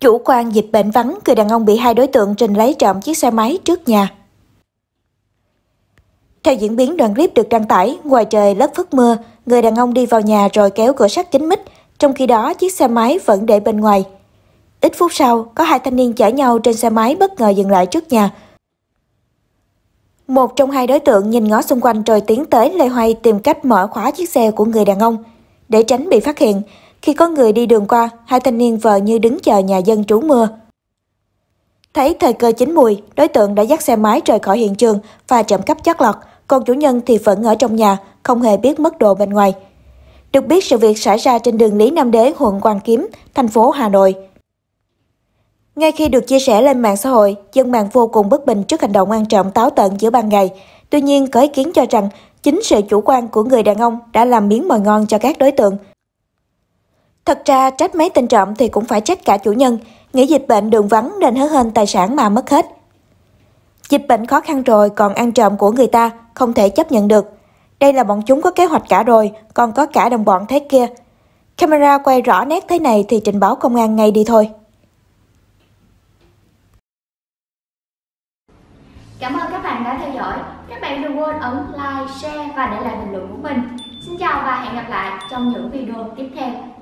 Chủ quan dịch bệnh vắng, người đàn ông bị hai đối tượng trình lấy trộm chiếc xe máy trước nhà. Theo diễn biến đoạn clip được đăng tải, ngoài trời lất phất mưa, người đàn ông đi vào nhà rồi kéo cửa sắt chính mít, trong khi đó chiếc xe máy vẫn để bên ngoài. Ít phút sau, có hai thanh niên chở nhau trên xe máy bất ngờ dừng lại trước nhà. Một trong hai đối tượng nhìn ngó xung quanh rồi tiến tới lê hoay tìm cách mở khóa chiếc xe của người đàn ông. Để tránh bị phát hiện, khi có người đi đường qua, hai thanh niên vờ như đứng chờ nhà dân trú mưa. Thấy thời cơ chín mùi, đối tượng đã dắt xe máy rời khỏi hiện trường và trộm cắp chất lọt, còn chủ nhân thì vẫn ở trong nhà, không hề biết mất đồ bên ngoài. Được biết sự việc xảy ra trên đường Lý Nam Đế, quận Hoàng Kiếm, thành phố Hà Nội. Ngay khi được chia sẻ lên mạng xã hội, dân mạng vô cùng bất bình trước hành động ăn trộm táo tận giữa ban ngày. Tuy nhiên, có ý kiến cho rằng chính sự chủ quan của người đàn ông đã làm miếng mồi ngon cho các đối tượng. Thật ra trách mấy tên trộm thì cũng phải trách cả chủ nhân, nghĩ dịch bệnh đường vắng nên hớ hên tài sản mà mất hết. Dịch bệnh khó khăn rồi còn ăn trộm của người ta, không thể chấp nhận được. Đây là bọn chúng có kế hoạch cả rồi, còn có cả đồng bọn thế kia. Camera quay rõ nét thế này thì trình báo công an ngay đi thôi. Cảm ơn các bạn đã theo dõi. Các bạn đừng quên ấn like, share và để lại bình luận của mình. Xin chào và hẹn gặp lại trong những video tiếp theo.